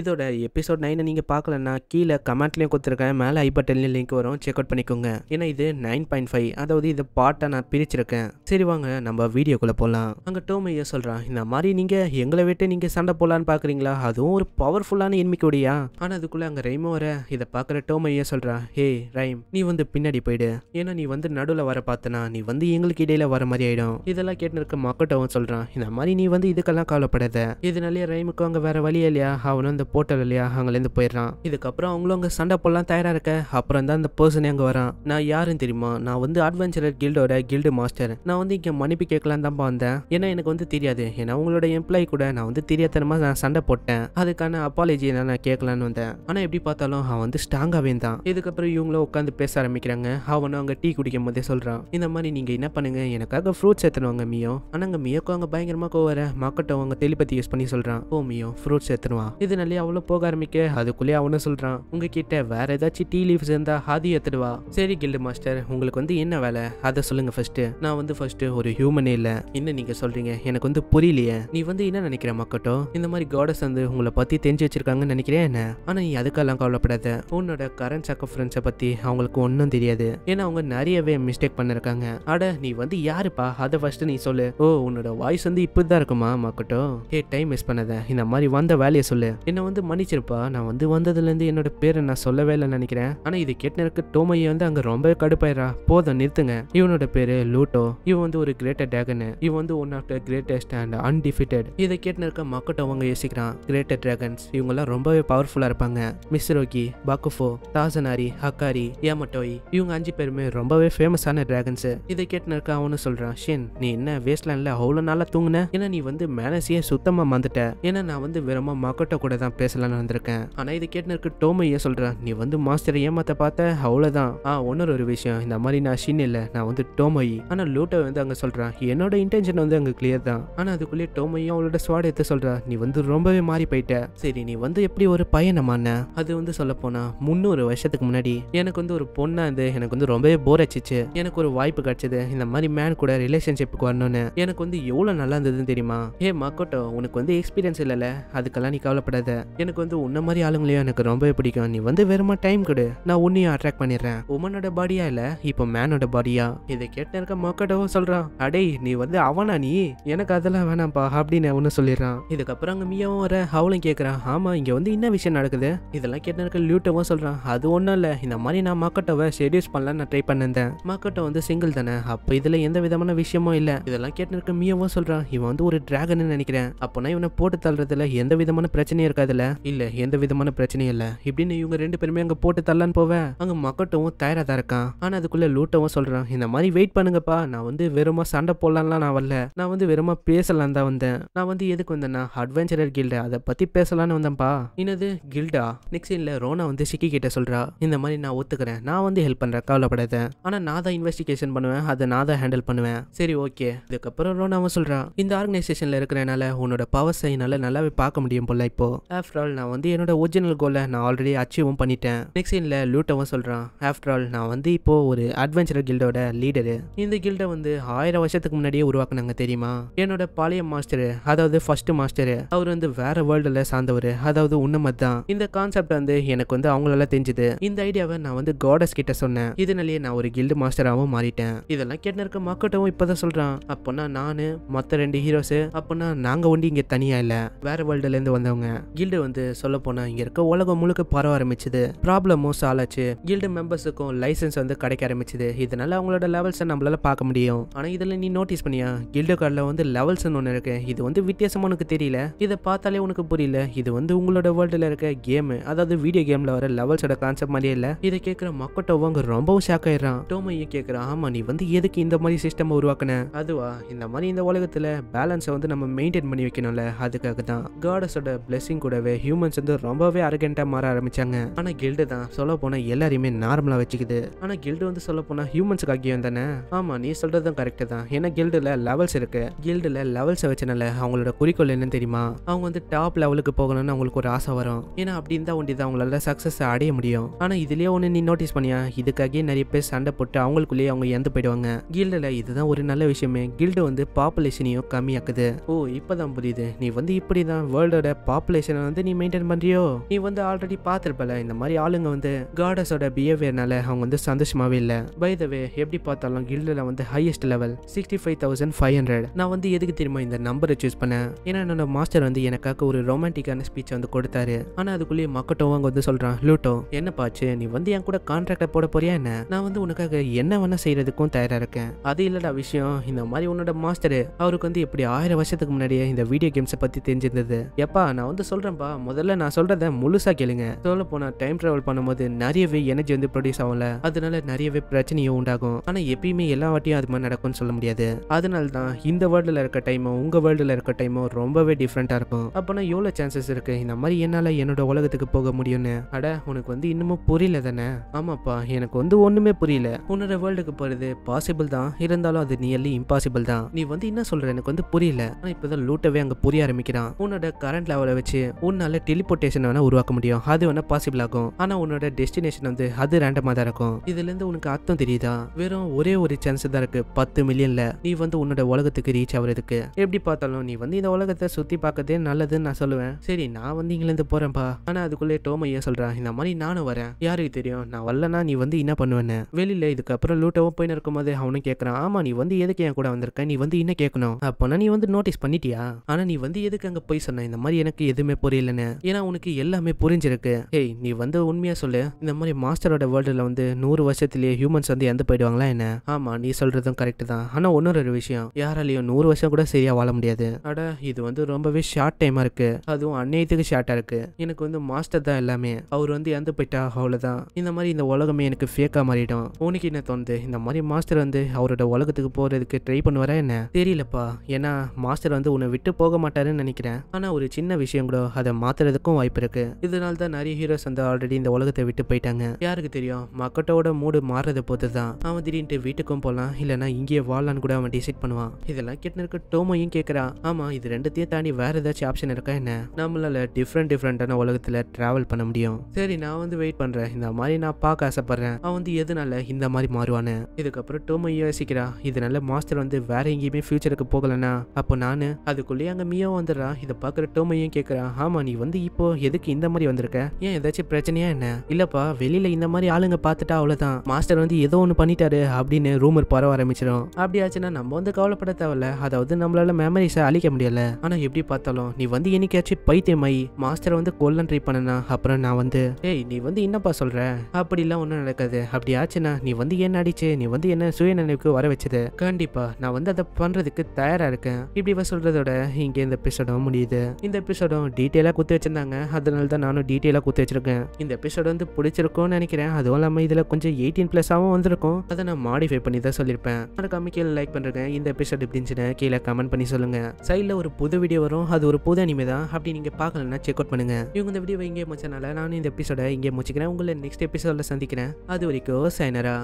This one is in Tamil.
இதோட எபிசோட் நைனை நீங்கள் பார்க்கலன்னா கீழே கமெண்ட்லேயும் கொடுத்துருக்கேன் மேலே ஐபட்டன்லேயும் லிங்க் வரும் செக் அவுட் பண்ணிக்கோங்க ஏன்னா இது நைன் பாயிண்ட் ஃபைவ் அதாவது இது பாட்டை நான் பிரிச்சிருக்கேன் சரி வாங்க நம்ம வீடியோக்குள்ளே போகலாம் அங்கே ஐயா சொல்கிறான் இந்த மாதிரி நீங்கள் எங்களை விட்டு நீங்கள் சண்டை போடலான்னு பார்க்குறீங்களா அதுவும் ஒரு பவர்ஃபுல்லான உடையா ஆனால் அதுக்குள்ளே அங்கே ரைமோ வர இதை பார்க்குற ஐயா சொல்கிறான் ஹே ரைம் நீ வந்து பின்னாடி போயிடு ஏன்னா நீ வந்து நடுவில் வர பார்த்தனா நீ வந்து எங்களுக்கு இடையில வர மாதிரி ஆகிடும் இதெல்லாம் கேட்டுன்னு இருக்க மக்கட்டவும் சொல்கிறான் இந்த மாதிரி நீ வந்து இதுக்கெல்லாம் கவலைப்படாத இதனாலே ரைமுக்கு அங்கே வேற வழியே இல்லையா அவனும் அந்த போர்ட்டல் வழியாக அங்கேருந்து போயிடுறான் இதுக்கப்புறம் அவங்களும் அங்கே சண்டை போடலாம் தயாராக இருக்க அப்புறம் தான் அந்த பர்சனே அங்கே வரான் நான் யாருன்னு தெரியுமா நான் வந்து அட்வென்ச்சரர் கில்டோட கில்டு மாஸ்டர் நான் வந்து இங்கே மன்னிப்பு கேட்கலாம் தான் வந்தேன் ஏன்னா எனக்கு வந்து தெரியாது ஏன்னா உங்களோட எம்ப்ளாயி கூட நான் வந்து தெரியாதனமா நான் சண்டை போட்டேன் அதுக்கான அப்பாலஜி நான் நான் கேட்கலான்னு வந்தேன் ஆனால் எப்படி பார்த்தாலும் அவன் வந்து ஸ்ட்ராங்காவே தான் இதுக்கப்புறம் இவங்களும் உட்காந்து பேச ஆரம்பிக்கிறாங்க அவனும் அங்கே டீ குடிக்கும் போதே சொல்கிறான் இந்த மாதிரி நீங்கள் என்ன பண்ணுங்க எனக்காக ஃப்ரூட்ஸ் எடுத்துனுவாங்க மியோ ஆனா அங்கே மியோக்கு அவங்க பயங்கரமாக கோவர மக்கட்டும் அவங்க தெளிப்பத்தி யூஸ் பண்ணி சொல்கிறான் ஓ மியோ ஃப்ரூட்ஸ் எடுத்துனுவா இதனால சொல்லி அவளும் போக ஆரம்பிக்க அதுக்குள்ளேயே அவனும் சொல்கிறான் உங்ககிட்ட வேற ஏதாச்சும் டீ லீவ்ஸ் இருந்தால் அது எடுத்துடுவா சரி கில்டு மாஸ்டர் உங்களுக்கு வந்து என்ன வேலை அதை சொல்லுங்கள் ஃபர்ஸ்ட் நான் வந்து ஃபர்ஸ்ட் ஒரு ஹியூமனே இல்லை என்ன நீங்கள் சொல்கிறீங்க எனக்கு வந்து புரியலையே நீ வந்து என்ன நினைக்கிற மக்கட்டோ இந்த மாதிரி காடஸ் வந்து உங்களை பற்றி தெரிஞ்சு வச்சிருக்காங்கன்னு நினைக்கிறேன் என்ன ஆனா நீ அதுக்கெல்லாம் கவலைப்படாத உன்னோட கரண்ட் சக்க ஃப்ரெண்ட்ஸை பற்றி அவங்களுக்கு ஒன்றும் தெரியாது ஏன்னா அவங்க நிறையவே மிஸ்டேக் பண்ணிருக்காங்க அட நீ வந்து யாருப்பா அதை ஃபர்ஸ்ட் நீ சொல்லு ஓ உன்னோட வாய்ஸ் வந்து இப்படிதான் தான் இருக்குமா மக்கட்டோ ஏ டைம் மிஸ் பண்ணத இந்த மாதிரி வந்த வேலையை சொல்லு என்ன என்னை வந்து மன்னிச்சிருப்பா நான் வந்து வந்ததுலேருந்து என்னோட பேரை நான் சொல்லவே இல்லைன்னு நினைக்கிறேன் ஆனால் இது கேட்டு இருக்க டோமையை வந்து அங்கே ரொம்ப கடுப்பாயிரா போதும் நிறுத்துங்க இவனோட பேர் லூட்டோ இவன் வந்து ஒரு கிரேட்டர் டிராகனு இவன் வந்து one of the greatest and undefeated இதை கேட்டு இருக்க மக்கட்டும் அவங்க யோசிக்கிறான் கிரேட்டர் டிராகன்ஸ் இவங்கெல்லாம் ரொம்பவே பவர்ஃபுல்லாக இருப்பாங்க மிஸ்ரோகி பாக்குஃபோ தாசனாரி ஹக்காரி ஏமட்டோய் இவங்க அஞ்சு பேருமே ரொம்பவே ஃபேமஸான டிராகன்ஸ் இதை கேட்டு இருக்க அவனு சொல்கிறான் ஷின் நீ என்ன வேஸ்ட்லேண்டில் அவ்வளோ நாளாக தூங்குன ஏன்னா நீ வந்து மேனஸையே சுத்தமாக மறந்துட்ட ஏன்னா நான் வந்து வெறுமா மக்கட்ட கூட தான் நான் பேசலான்னு வந்திருக்கேன் ஆனால் இதை கேட்டு இருக்க டோமையே சொல்றேன் நீ வந்து மாஸ்டரை ஏமாத்த பார்த்த அவ்வளவுதான் ஆ ஒன்னொரு ஒரு விஷயம் இந்த மாதிரி நான் ஷின் இல்லை நான் வந்து டோமயி ஆனால் லூட்டோ வந்து அங்கே சொல்றான் என்னோட இன்டென்ஷன் வந்து அங்கே கிளியர் தான் ஆனால் அதுக்குள்ளேயே டோமையும் அவளோட எடுத்து சொல்றா நீ வந்து ரொம்பவே மாறி போயிட்ட சரி நீ வந்து எப்படி ஒரு பயணமான அது வந்து சொல்ல போனா முன்னூறு வருஷத்துக்கு முன்னாடி எனக்கு வந்து ஒரு பொண்ணாக இருந்து எனக்கு வந்து ரொம்பவே போர் அடிச்சிச்சு எனக்கு ஒரு வாய்ப்பு கிடைச்சது இந்த மாதிரி மேன் கூட ரிலேஷன்ஷிப்புக்கு வரணும்னு எனக்கு வந்து எவ்வளோ நல்லா இருந்ததுன்னு தெரியுமா ஏ மக்கோட்டோ உனக்கு வந்து எக்ஸ்பீரியன்ஸ் இல்லைல்ல அதுக்கெல்லாம் நீ கவலைப்படாத எனக்கு வந்து உன்ன மாதிரி ஆளுங்களையும் எனக்கு ரொம்ப பிடிக்கும் நீ வந்து வெறுமா டைம் கொடு நான் உன்னையும் அட்ராக்ட் பண்ணிடுறேன் உமனோட பாடியா இல்ல இப்போ மேனோட பாடியா இதை கேட்டு இருக்க மக்கடவோ சொல்றான் அடே நீ வந்து அவனா நீ எனக்கு அதெல்லாம் வேணாம்ப்பா அப்படின்னு அவனு சொல்லிடுறான் இதுக்கப்புறம் அங்க மியாவும் வர அவளும் கேட்கறான் ஆமா இங்க வந்து என்ன விஷயம் நடக்குது இதெல்லாம் கேட்டு இருக்க லியூட்டவோ சொல்றான் அது ஒன்றும் இல்லை இந்த மாதிரி நான் மக்கட்டவை ஷெடியூஸ் பண்ணல நான் ட்ரை பண்ணிருந்தேன் மக்கட்டோ வந்து சிங்கிள் தானே அப்போ இதில் எந்த விதமான விஷயமும் இல்லை இதெல்லாம் கேட்டு இருக்க மியாவும் சொல்றான் இவன் வந்து ஒரு டிராகன் நினைக்கிறேன் அப்பனா இவனை போட்டு தள்ளுறதுல எந்த விதமான பிரச்சனையும் இருக்காது இருக்காதுல்ல இல்ல எந்த விதமான பிரச்சனையும் இல்ல இப்படின்னு இவங்க ரெண்டு பேருமே அங்க போட்டு தரலான்னு போவேன் அங்க மக்கட்டவும் தயாரா தான் இருக்கான் ஆனா அதுக்குள்ள லூட்டவும் சொல்றான் இந்த மாதிரி வெயிட் பண்ணுங்கப்பா நான் வந்து வெறுமா சண்டை போடலாம்லாம் நான் வரல நான் வந்து வெறுமா பேசலாம் தான் வந்தேன் நான் வந்து எதுக்கு வந்தேன்னா அட்வென்ச்சரர் கில்டா அதை பத்தி பேசலாம்னு வந்தேன்ப்பா என்னது கில்டா நெக்ஸ்ட் இல்ல ரோனா வந்து சிக்கி கிட்ட சொல்றா இந்த மாதிரி நான் ஒத்துக்கிறேன் நான் வந்து ஹெல்ப் பண்றேன் கவலைப்படாத ஆனா நான் தான் இன்வெஸ்டிகேஷன் பண்ணுவேன் அதை நான் தான் ஹேண்டில் பண்ணுவேன் சரி ஓகே இதுக்கப்புறம் ரோனாவும் சொல்றா இந்த ஆர்கனைசேஷன்ல இருக்கிறனால உன்னோட பவர்ஸை என்னால நல்லாவே பார்க்க முடியும் போல இப்போ ஆஃப்டர் ஆல் நான் வந்து என்னோட ஒரிஜினல் கோலை நான் ஆல்ரெடி அச்சீவும் பண்ணிட்டேன் நெக்ஸ்ட் சீனில் லூட்டவும் சொல்கிறான் ஆஃப்டர் ஆல் நான் வந்து இப்போது ஒரு அட்வென்ச்சர் கில்டோட லீடரு இந்த கில்டை வந்து ஆயிரம் வருஷத்துக்கு முன்னாடியே உருவாக்குனாங்க தெரியுமா என்னோட பழைய மாஸ்டரு அதாவது ஃபர்ஸ்ட் மாஸ்டரு அவர் வந்து வேற வேர்ல்டில் சார்ந்தவர் அதாவது உண்மை தான் இந்த கான்செப்ட் வந்து எனக்கு வந்து அவங்களால தெரிஞ்சுது இந்த ஐடியாவை நான் வந்து காடஸ் கிட்ட சொன்னேன் இதனாலேயே நான் ஒரு கில்டு மாஸ்டராகவும் மாறிட்டேன் இதெல்லாம் கேட்டு இருக்க மக்கட்டவும் இப்போதான் சொல்கிறான் அப்போனா நான் மற்ற ரெண்டு ஹீரோஸு அப்போனா நாங்கள் ஒண்டி இங்கே தனியாக இல்லை வேற வேர்ல்டுலேருந்து வந்தவங்க கில்டு வந்து சொல்ல போனால் இங்கே இருக்க உலகம் முழுக்க பரவ ஆரம்பிச்சது ப்ராப்ளமும் சாலாச்சு கில்டு மெம்பர்ஸுக்கும் லைசன்ஸ் வந்து கிடைக்க ஆரம்பிச்சது இதனால அவங்களோட லெவல்ஸை நம்மளால பார்க்க முடியும் ஆனால் இதில் நீ நோட்டீஸ் பண்ணியா கில்டு கார்டில் வந்து லெவல்ஸ்னு ஒன்று இருக்கு இது வந்து வித்தியாசமாக உனக்கு தெரியல இதை பார்த்தாலே உனக்கு புரியல இது வந்து உங்களோட வேர்ல்டில் இருக்க கேமு அதாவது வீடியோ கேமில் வர லெவல்ஸோட கான்செப்ட் மாதிரியே இல்லை இதை கேட்குற மக்கட்டோவும் அங்கே ரொம்பவும் ஷாக் ஆயிடுறான் டோமையை கேட்குறான் ஆமாம் நீ வந்து எதுக்கு இந்த மாதிரி சிஸ்டம் உருவாக்கின அதுவா இந்த மாதிரி இந்த உலகத்தில் பேலன்ஸை வந்து நம்ம மெயின்டைன் பண்ணி வைக்கணும்ல அதுக்காக தான் காடஸோட பிளெஸிங் கூட கூடவே ஹியூமன்ஸ் வந்து ரொம்பவே அரகண்டாக மாற ஆரம்பிச்சாங்க ஆனால் கில்டு தான் சொல்ல போனா எல்லாரையுமே நார்மலாக வச்சுக்குது ஆனால் கில்டு வந்து சொல்ல போனா ஹியூமன்ஸுக்கு ஐக்கியம் தானே ஆமா நீ சொல்கிறதும் கரெக்ட் தான் ஏன்னா கில்டில் லெவல்ஸ் இருக்கு கில்டில் லெவல்ஸை வச்சனால அவங்களோட குறிக்கோள் என்னன்னு தெரியுமா அவங்க வந்து டாப் லெவலுக்கு போகணும்னு அவங்களுக்கு ஒரு ஆசை வரும் ஏன்னா அப்படி இருந்தா ஒண்டிதான் அவங்களால சக்ஸஸ் அடைய முடியும் ஆனால் இதுலேயே ஒன்று நீ நோட்டீஸ் பண்ணியா இதுக்காகவே நிறைய பேர் சண்டை போட்டு அவங்களுக்குள்ளேயே அவங்க இறந்து போயிடுவாங்க கில்டில் இதுதான் ஒரு நல்ல விஷயமே கில்டு வந்து பாப்புலேஷனையும் கம்மியாக்குது ஓ இப்பதான் புரியுது நீ வந்து இப்படி தான் வேர்ல்டோட பாப்புலேஷன் வந்து நீ மெயின்டைன் பண்ணுறியோ நீ வந்து ஆல்ரெடி பார்த்துருப்பல இந்த மாதிரி ஆளுங்க வந்து காடஸோட பிஹேவியர்னால அவங்க வந்து சந்தோஷமாகவே இல்லை பை தவே எப்படி பார்த்தாலும் கில்டில் வந்து highest level sixty five thousand five hundred நான் வந்து எதுக்கு திரும்ப இந்த நம்பரை சூஸ் பண்ணேன் ஏன்னா என்னோட மாஸ்டர் வந்து எனக்காக ஒரு ரொமான்டிக்கான ஸ்பீச் வந்து கொடுத்தாரு ஆனால் அதுக்குள்ளேயே மக்கட்டும் அவங்க வந்து சொல்கிறான் லூட்டோ என்ன பாச்சு நீ வந்து என் கூட கான்ட்ராக்டை போட போறியா என்ன நான் வந்து உனக்காக என்ன வேணா செய்யறதுக்கும் தயாராக இருக்கேன் அது இல்லடா விஷயம் இந்த மாதிரி உன்னோட மாஸ்டர் அவருக்கு வந்து எப்படி ஆயிரம் வருஷத்துக்கு முன்னாடியே இந்த வீடியோ கேம்ஸை பற்றி தெரிஞ்சிருந்தது எப்பா நான் வந்து சொல்கிறேன் அப்புறம்பா முதல்ல நான் சொல்றத முழுசா கேளுங்க சொல்ல போனா டைம் டிராவல் பண்ணும்போது நிறையவே எனர்ஜி வந்து ப்ரொடியூஸ் ஆகும்ல அதனால நிறையவே பிரச்சனையும் உண்டாகும் ஆனா எப்பயுமே எல்லா வாட்டியும் அது மாதிரி நடக்கும்னு சொல்ல முடியாது அதனால தான் இந்த வேர்ல்டில் இருக்க டைமும் உங்க வேர்ல்டில் இருக்க டைமும் ரொம்பவே டிஃப்ரெண்டா இருக்கும் அப்போனா எவ்வளோ சான்சஸ் இருக்கு இந்த மாதிரி என்னால என்னோட உலகத்துக்கு போக முடியும்னு அட உனக்கு வந்து இன்னமும் புரியல தானே ஆமாப்பா எனக்கு வந்து ஒண்ணுமே புரியல உன்னோட வேர்ல்டுக்கு போறது பாசிபிள் தான் இருந்தாலும் அது நியர்லி இம்பாசிபிள் தான் நீ வந்து என்ன சொல்ற எனக்கு வந்து புரியல ஆனா இப்பதான் லூட்டவே அங்க புரிய ஆரம்பிக்கிறான் உன்னோட கரண்ட் லெவலை வச்சு உன்னால் டெலிபோர்டேஷன் வேணால் உருவாக்க முடியும் அது வேணால் பாசிபிள் ஆகும் ஆனால் உன்னோட டெஸ்டினேஷன் வந்து அது ரேண்டமாக தான் இருக்கும் இதுலேருந்து உனக்கு அர்த்தம் தெரியுதா வெறும் ஒரே ஒரு சான்ஸ் தான் இருக்குது பத்து மில்லியனில் நீ வந்து உன்னோட உலகத்துக்கு ரீச் ஆகுறதுக்கு எப்படி பார்த்தாலும் நீ வந்து இந்த உலகத்தை சுற்றி பார்க்கறதே நல்லதுன்னு நான் சொல்லுவேன் சரி நான் வந்து இங்கிலேருந்து போகிறேன்ப்பா ஆனால் அதுக்குள்ளே டோம ஏன் சொல்கிறேன் இந்த மாதிரி நானும் வரேன் யாருக்கு தெரியும் நான் வரலன்னா நீ வந்து என்ன பண்ணுவேன் வெளியில் இதுக்கப்புறம் போய் நிற்கும் போது அவனும் கேட்குறான் ஆமா நீ வந்து எதுக்கு என் கூட வந்திருக்க நீ வந்து என்ன கேட்கணும் அப்போனா நீ வந்து நோட்டீஸ் பண்ணிட்டியா ஆனால் நீ வந்து எதுக்கு அங்கே போய் சொன்ன இந்த மாதிரி எனக்கு எதுவுமே புரியலன்னு ஏன்னா உனக்கு எல்லாமே புரிஞ்சிருக்கு ஏய் நீ வந்து உண்மையா சொல்லு இந்த மாதிரி மாஸ்டரோட வேர்ல்டுல வந்து நூறு வருஷத்துலயே ஹியூமன்ஸ் வந்து இறந்து போயிடுவாங்களா என்ன ஆமா நீ சொல்றதும் கரெக்ட் தான் ஆனா இன்னொரு விஷயம் யாராலையும் நூறு வருஷம் கூட சரியா வாழ முடியாது அட இது வந்து ரொம்பவே ஷார்ட் டைமா இருக்கு அதுவும் அன்னையத்துக்கு ஷார்ட்டா இருக்கு எனக்கு வந்து மாஸ்டர் தான் எல்லாமே அவர் வந்து இறந்து போயிட்டா அவ்வளவுதான் இந்த மாதிரி இந்த உலகமே எனக்கு ஃபேக்கா மாறிடும் உனக்கு என்ன தோணுது இந்த மாதிரி மாஸ்டர் வந்து அவரோட உலகத்துக்கு போறதுக்கு ட்ரை பண்ணுவாரா என்ன தெரியலப்பா ஏன்னா மாஸ்டர் வந்து உன்னை விட்டு போக மாட்டாருன்னு நினைக்கிறேன் ஆனா ஒரு சின்ன விஷயம் கூட அதை மாத்துறதுக்கும் வாய்ப்பு இருக்குது இதனால தான் நிறைய ஹீரோஸ் வந்து ஆல்ரெடி இந்த உலகத்தை விட்டு போயிட்டாங்க யாருக்கு தெரியும் மக்கட்டோட மூடு மாறுறத பொறுத்து தான் அவன் திடீர்னு வீட்டுக்கும் போகலாம் இல்லைனா இங்கேயே வாழலான்னு கூட அவன் டிசைட் பண்ணுவான் இதெல்லாம் கேட்டு இருக்க டோமையும் கேட்குறான் ஆமாம் இது ரெண்டுத்தையும் தாண்டி வேறு ஏதாச்சும் ஆப்ஷன் இருக்கா என்ன நம்மளால டிஃப்ரெண்ட் டிஃப்ரெண்ட்டான உலகத்தில் ட்ராவல் பண்ண முடியும் சரி நான் வந்து வெயிட் பண்ணுறேன் இந்த மாதிரி நான் பார்க்க ஆசைப்பட்றேன் அவன் வந்து எதனால இந்த மாதிரி மாறுவானு இதுக்கப்புறம் டோமை யோசிக்கிறா இதனால மாஸ்டர் வந்து வேற எங்கேயுமே ஃபியூச்சருக்கு போகலன்னா அப்போ நான் அதுக்குள்ளேயே அங்கே மியோ வந்துடுறான் இதை பார்க்குற டோமையும் கேட்குறான் ஆமாம் நீ வந்து இப்போ எதுக்கு இந்த மாதிரி வந்திருக்க ஏன் ஏதாச்சும் பிரச்சனையா என்ன இல்லப்பா வெளியில இந்த மாதிரி ஆளுங்க பார்த்துட்டா அவ்வளவுதான் மாஸ்டர் வந்து ஏதோ ஒன்று பண்ணிட்டாரு அப்படின்னு ரூமர் பரவ ஆரம்பிச்சிடும் அப்படியாச்சுன்னா நம்ம வந்து கவலைப்பட தேவையில்ல அதாவது நம்மளால மெமரிஸை அழிக்க முடியல ஆனால் எப்படி பார்த்தாலும் நீ வந்து என்னைக்காச்சும் பைத்தியமாயி மாஸ்டரை வந்து கொல்லன் ட்ரை பண்ணனா அப்புறம் நான் வந்து ஏய் நீ வந்து என்னப்பா சொல்ற அப்படிலாம் ஒன்றும் நடக்காது அப்படி ஆச்சுன்னா நீ வந்து என்ன அடிச்சு நீ வந்து என்ன சுய நினைவுக்கு வர வச்சது கண்டிப்பா நான் வந்து அதை பண்றதுக்கு தயாரா இருக்கேன் இப்படி சொல்றதோட இங்கே இந்த எபிசோட முடியுது இந்த எபிசோடும் டீ டீட்டெயிலாக குத்து வச்சிருந்தாங்க அதனால தான் நானும் டீட்டெயிலாக குத்து வச்சிருக்கேன் இந்த எபிசோட் வந்து பிடிச்சிருக்கும்னு நினைக்கிறேன் அதுவும் இல்லாமல் இதில் கொஞ்சம் எயிட்டீன் ப்ளஸாகவும் வந்திருக்கும் அதை நான் மாடிஃபை பண்ணி தான் சொல்லியிருப்பேன் மறக்காம கீழே லைக் பண்ணுறேன் இந்த எபிசோட் எப்படி இருந்துச்சுன்னு கீழே கமெண்ட் பண்ணி சொல்லுங்கள் சைடில் ஒரு புது வீடியோ வரும் அது ஒரு புது அனிமே தான் அப்படி நீங்கள் பார்க்கலன்னா செக் அவுட் பண்ணுங்க இவங்க இந்த வீடியோ இங்கே முடிச்சனால நானும் இந்த எபிசோட இங்கே முடிச்சுக்கிறேன் உங்களை நெக்ஸ்ட் எபிசோடில் சந்திக்கிறேன் அது வரைக்கும் சைனரா